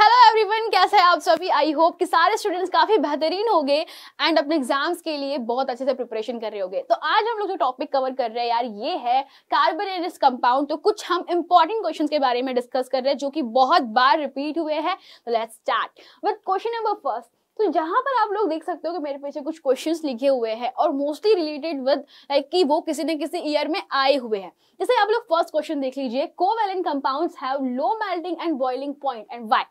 hello everyone कैसे हैं आप सभी आई होप कि सारे स्टूडेंट्स काफ़ी बेहतरीन हो गए एंड अपने एग्जाम्स के लिए बहुत अच्छे से प्रिपरेशन कर रहे होंगे तो आज हम लोग जो टॉपिक कवर कर रहे हैं यार ये है कार्बोनेटस कंपाउंड तो कुछ हम इंपॉर्टेंट क्वेश्चन के बारे में डिस्कस कर रहे हैं जो कि बहुत बार रिपीट हुए हैं तो let's start with question number first तो यहाँ पर आप लोग देख सकते हो कि मेरे पीछे कुछ क्वेश्चन लिखे हुए हैं और मोस्टली रिलेटेड विद कि वो किसी न किसी ईयर में आए हुए हैं जैसे आप लोग फर्स्ट क्वेश्चन देख लीजिए covalent compounds have low melting and boiling point and why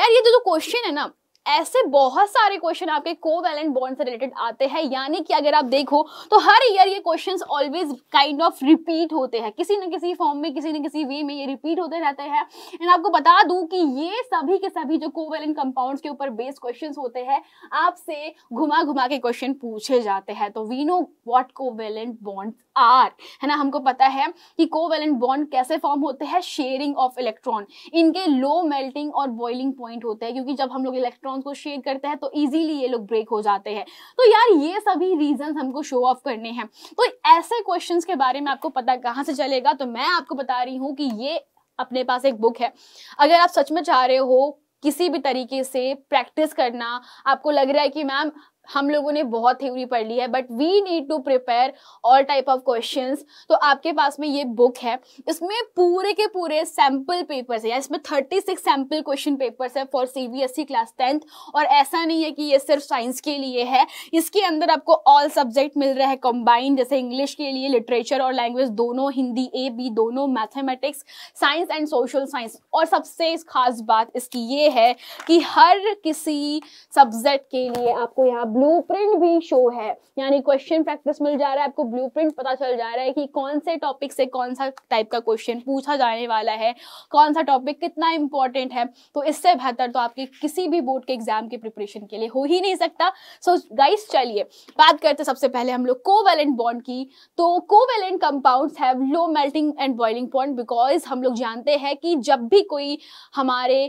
यार ये जो क्वेश्चन है ना ऐसे बहुत सारे क्वेश्चन आपके कोवेलेंट बॉन्ड से रिलेटेड आते हैं यानी कि अगर आप देखो तो हर ईयर ये questions always kind of repeat होते हैं किसी न किसी फॉर्म में किसी न किसी वे में ये रिपीट होते रहते हैं एंड आपको बता दूं कि ये सभी के सभी जो कोवेलेंट कंपाउंड के ऊपर बेस्ड क्वेश्चन होते हैं आपसे घुमा घुमा के क्वेश्चन पूछे जाते हैं तो we know what covalent bond are है ना हमको पता है कि कोवेलेंट बॉन्ड कैसे फॉर्म होते हैं शेयरिंग ऑफ इलेक्ट्रॉन इनके लो मेल्टिंग और बॉइलिंग पॉइंट होते हैं क्योंकि जब हम लोग इलेक्ट्रॉन अकाउंट को शेयर करते हैं तो इजीली ये लोग ब्रेक हो जाते हैं तो यार ये सभी रीजन हमको शो ऑफ करने हैं तो ऐसे क्वेश्चन के बारे में आपको पता कहाँ से चलेगा तो मैं आपको बता रही हूँ कि ये अपने पास एक बुक है अगर आप सच में चाह रहे हो किसी भी तरीके से प्रैक्टिस करना आपको लग रहा है कि मैम हम लोगों ने बहुत थ्योरी पढ़ ली है but we need to prepare all type of question तो आपके पास में ये बुक है इसमें पूरे के पूरे सैम्पल पेपर्स है इसमें thirty six sample question papers है for C B S E class tenth और ऐसा नहीं है कि ये सिर्फ साइंस के लिए है इसके अंदर आपको ऑल सब्जेक्ट मिल रहा है कंबाइंड जैसे इंग्लिश के लिए लिटरेचर और लैंग्वेज दोनों हिंदी ए बी दोनों mathematics science and social science और सबसे खास बात इसकी ये है कि हर किसी सब्जेक्ट के लिए आपको यहाँ ब्लूप्रिंट भी शो है यानी क्वेश्चन प्रैक्टिस मिल जा रहा है आपको ब्लूप्रिंट पता चल जा रहा है कि कौन से टॉपिक से कौन सा टाइप का क्वेश्चन पूछा जाने वाला है कौन सा टॉपिक कितना इंपॉर्टेंट है तो इससे बेहतर तो आपके किसी भी बोर्ड के एग्जाम के प्रिपरेशन के लिए हो ही नहीं सकता सो गाइस चलिए बात करते सबसे पहले हम लोग कोवेलेंट बॉन्ड की तो covalent compound have low melting and boiling point because हम लोग जानते हैं कि जब भी कोई हमारे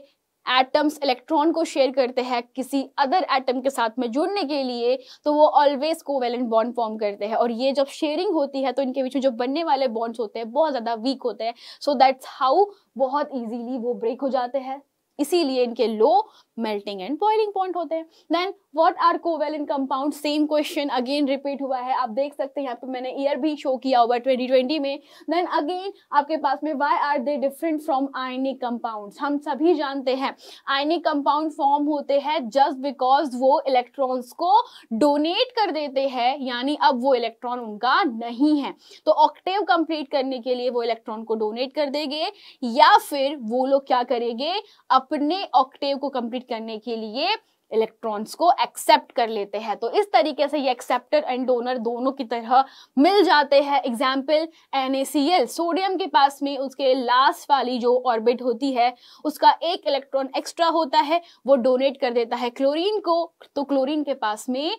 एटम्स इलेक्ट्रॉन को शेयर करते हैं किसी अदर एटम के साथ में जुड़ने के लिए तो वो ऑलवेज कोवेलेंट बॉन्ड फॉर्म करते हैं और ये जब शेयरिंग होती है तो इनके बीच में जो बनने वाले बॉन्ड्स होते हैं बहुत ज़्यादा वीक होते हैं सो दैट्स हाउ बहुत ईजीली वो ब्रेक हो जाते हैं इसीलिए इनके low melting and boiling point होते हैं then what are covalent in compound same question again repeat हुआ है आप देख सकते हैं यहाँ पे मैंने ईयर भी शो किया हुआ ट्वेंटी ट्वेंटी में देन अगेन आपके पास में why are they different from ionic compound हम सभी जानते हैं आयनिक कंपाउंड फॉर्म होते हैं जस्ट बिकॉज वो इलेक्ट्रॉन्स को डोनेट कर देते हैं यानी अब वो इलेक्ट्रॉन उनका नहीं है तो ऑक्टेव कंप्लीट करने के लिए वो इलेक्ट्रॉन को डोनेट कर देंगे या फिर वो लोग क्या करेंगे अपने ऑक्टेव को कंप्लीट करने के लिए इलेक्ट्रॉन्स को एक्सेप्ट कर लेते हैं तो इस तरीके से ये एक्सेप्टर एंड डोनर दोनों की तरह मिल जाते हैं एग्जाम्पल NaCl सोडियम के पास में उसके लास्ट वाली जो ऑर्बिट होती है उसका एक इलेक्ट्रॉन एक्स्ट्रा होता है वो डोनेट कर देता है क्लोरीन को तो क्लोरीन के पास में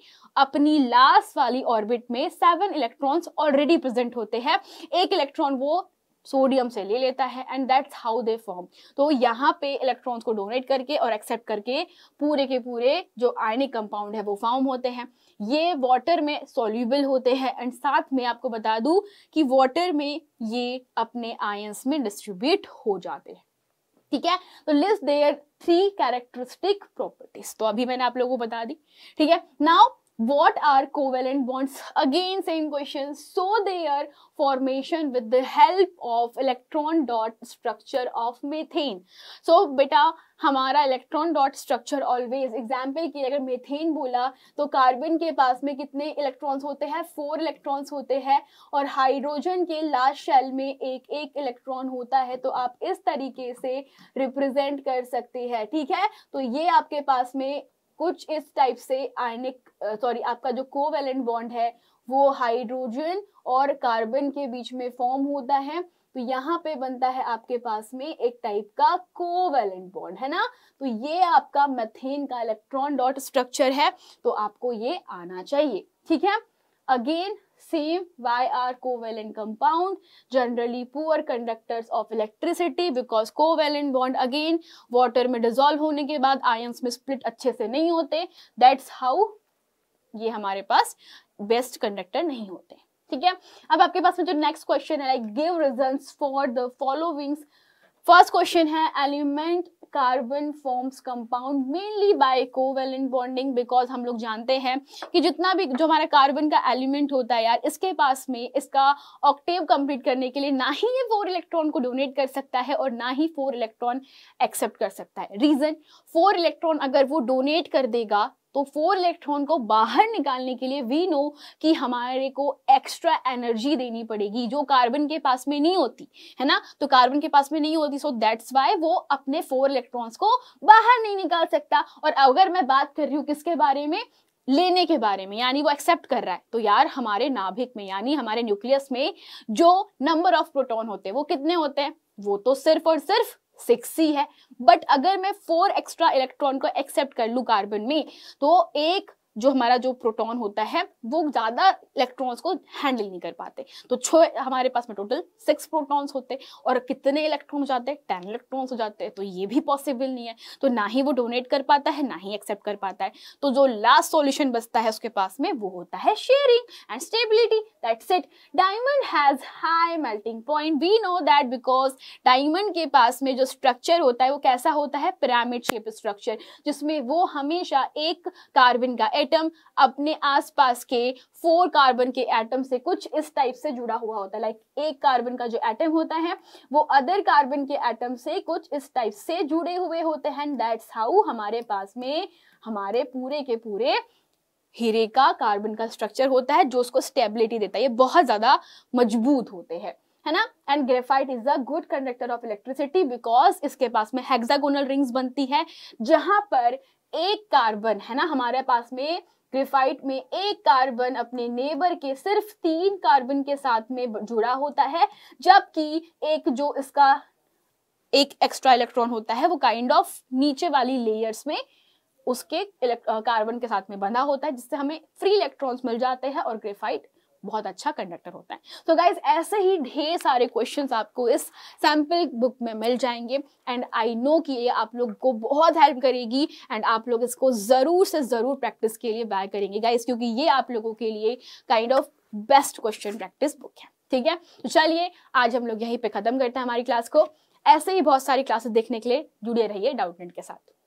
अपनी लास्ट वाली ऑर्बिट में सेवन इलेक्ट्रॉन्स ऑलरेडी प्रेजेंट होते हैं एक इलेक्ट्रॉन वो सोडियम से ले लेता है and that's how they form तो यहाँ पे इलेक्ट्रॉन्स को डोनेट करके और एक्सेप्ट करके पूरे के पूरे जो आयनिक कंपाउंड है वो फॉर्म होते हैं ये वाटर में सोल्यूबल होते हैं एंड साथ में आपको बता दूं कि वाटर में ये अपने आयंस में डिस्ट्रीब्यूट हो जाते हैं ठीक है तो list their three characteristic properties तो अभी मैंने आप लोगों को बता दी ठीक है now what are covalent bonds again same question so they are formation with the help of electron dot structure of methane so beta हमारा electron dot structure always example की अगर मेथेन बोला तो कार्बन के पास में कितने इलेक्ट्रॉन्स होते हैं फोर इलेक्ट्रॉन्स होते हैं और हाइड्रोजन के लास्ट शेल में एक एक इलेक्ट्रॉन होता है तो आप इस तरीके से रिप्रेजेंट कर सकते हैं ठीक है तो ये आपके पास में कुछ इस टाइप से आयनिक सॉरी आपका जो कोवेलेंट बॉन्ड है वो हाइड्रोजन और कार्बन के बीच में फॉर्म होता है तो यहाँ पे बनता है आपके पास में एक टाइप का कोवेलेंट बॉन्ड है ना तो ये आपका मेथेन का इलेक्ट्रॉन डॉट स्ट्रक्चर है तो आपको ये आना चाहिए ठीक है again same why are covalent compound generally poor conductors of electricity because covalent bond again water में डिजोल्व होने के बाद आयंस में स्प्लिट अच्छे से नहीं होते दैट्स हाउ ये हमारे पास बेस्ट कंडक्टर नहीं होते ठीक है अब आपके पास में जो नेक्स्ट क्वेश्चन है like give result for the followings first question है element carbon forms compound mainly by covalent bonding because हम लोग जानते हैं कि जितना भी जो हमारा कार्बन का एलिमेंट होता है यार इसके पास में इसका ऑक्टेव कंप्लीट करने के लिए ना ही ये फोर इलेक्ट्रॉन को डोनेट कर सकता है और ना ही फोर इलेक्ट्रॉन एक्सेप्ट कर सकता है रीजन फोर इलेक्ट्रॉन अगर वो डोनेट कर देगा तो फोर इलेक्ट्रॉन को बाहर निकालने के लिए वी नो कि हमारे को एक्स्ट्रा एनर्जी देनी पड़ेगी जो कार्बन के पास में नहीं होती है ना तो कार्बन के पास में नहीं होती सो दैट्स वाई वो अपने फोर इलेक्ट्रॉन्स को बाहर नहीं निकाल सकता और अगर मैं बात कर रही हूँ किसके बारे में लेने के बारे में यानी वो एक्सेप्ट कर रहा है तो यार हमारे नाभिक में यानी हमारे न्यूक्लियस में जो नंबर ऑफ प्रोटोन होते हैं वो कितने होते हैं वो तो सिर्फ और सिर्फ सिक्स सी है बट अगर मैं फोर एक्स्ट्रा इलेक्ट्रॉन को एक्सेप्ट कर लू कार्बन में तो एक जो हमारा जो प्रोटोन होता है वो ज़्यादा इलेक्ट्रॉन्स को हैंडल नहीं कर पाते तो छो हमारे पास में टोटल सिक्स प्रोटॉन्स होते और कितने इलेक्ट्रॉन हो जाते हैं टेन इलेक्ट्रॉन्स हो जाते हैं तो ये भी पॉसिबल नहीं है तो ना ही वो डोनेट कर पाता है ना ही एक्सेप्ट कर पाता है तो जो लास्ट सोल्यूशन बचता है उसके पास में वो होता है sharing and stability that's it diamond has high melting point we know that because diamond के पास में जो स्ट्रक्चर होता है वो कैसा होता है पिरामिड शेप स्ट्रक्चर जिसमें वो हमेशा एक कार्बन का एट एटम अपने आसपास के फोर कार्बन के एटम से कुछ इस टाइप से जुड़ा हुआ होता है लाइक एक कार्बन का जो एटम होता है वो अदर कार्बन के एटम से कुछ इस टाइप से जुड़े हुए होते हैं दैट्स हाउ हमारे पास में हमारे पूरे के पूरे हीरे का कार्बन का स्ट्रक्चर होता है जो उसको स्टेबिलिटी देता है ये बहुत ज्यादा मजबूत होते हैं है ना and graphite is a good conductor of electricity because इसके पास में हेक्सागोनल रिंग्स बनती है जहां पर एक कार्बन है ना हमारे पास में ग्रेफाइट में एक कार्बन अपने नेबर के सिर्फ तीन कार्बन के साथ में जुड़ा होता है जबकि एक जो इसका एक एक्स्ट्रा इलेक्ट्रॉन होता है वो काइंड kind ऑफ of नीचे वाली लेयर्स में उसके कार्बन के साथ में बंधा होता है जिससे हमें फ्री इलेक्ट्रॉन्स मिल जाते हैं और ग्रेफाइट बहुत अच्छा कंडक्टर होता है तो गाइज ऐसे ही ढेर सारे क्वेश्चन आपको इस सैम्पल बुक में मिल जाएंगे एंड आई नो कि ये आप लोग को बहुत हेल्प करेगी एंड आप लोग इसको ज़रूर से ज़रूर प्रैक्टिस के लिए बाय करेंगे गाइज क्योंकि ये आप लोगों के लिए kind of best question practice book है ठीक है तो चलिए आज हम लोग यहीं पे ख़त्म करते हैं हमारी क्लास को ऐसे ही बहुत सारी क्लासेस देखने के लिए जुड़े रहिए डाउटनेट के साथ